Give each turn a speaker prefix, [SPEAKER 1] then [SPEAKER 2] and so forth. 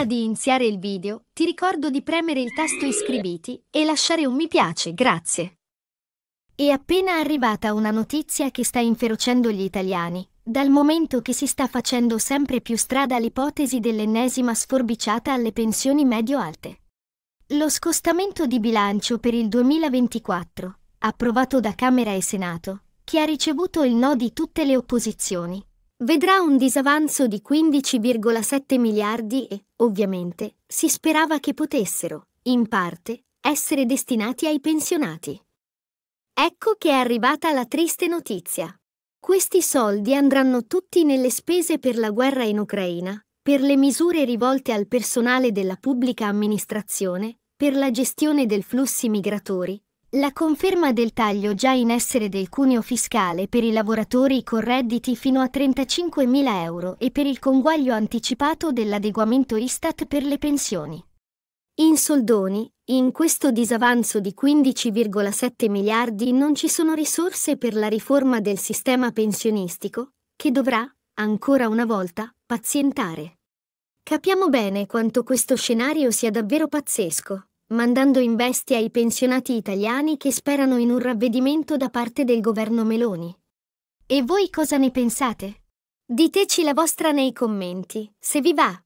[SPEAKER 1] Prima di iniziare il video, ti ricordo di premere il tasto iscriviti e lasciare un mi piace, grazie. È appena arrivata una notizia che sta inferocendo gli italiani, dal momento che si sta facendo sempre più strada l'ipotesi dell'ennesima sforbiciata alle pensioni medio-alte. Lo scostamento di bilancio per il 2024, approvato da Camera e Senato, che ha ricevuto il no di tutte le opposizioni, vedrà un disavanzo di 15,7 miliardi e, ovviamente, si sperava che potessero, in parte, essere destinati ai pensionati. Ecco che è arrivata la triste notizia. Questi soldi andranno tutti nelle spese per la guerra in Ucraina, per le misure rivolte al personale della pubblica amministrazione, per la gestione del flussi migratori, la conferma del taglio già in essere del cuneo fiscale per i lavoratori con redditi fino a 35.000 euro e per il conguaglio anticipato dell'adeguamento Istat per le pensioni. In soldoni, in questo disavanzo di 15,7 miliardi non ci sono risorse per la riforma del sistema pensionistico, che dovrà, ancora una volta, pazientare. Capiamo bene quanto questo scenario sia davvero pazzesco mandando in bestia i pensionati italiani che sperano in un ravvedimento da parte del governo Meloni. E voi cosa ne pensate? Diteci la vostra nei commenti, se vi va!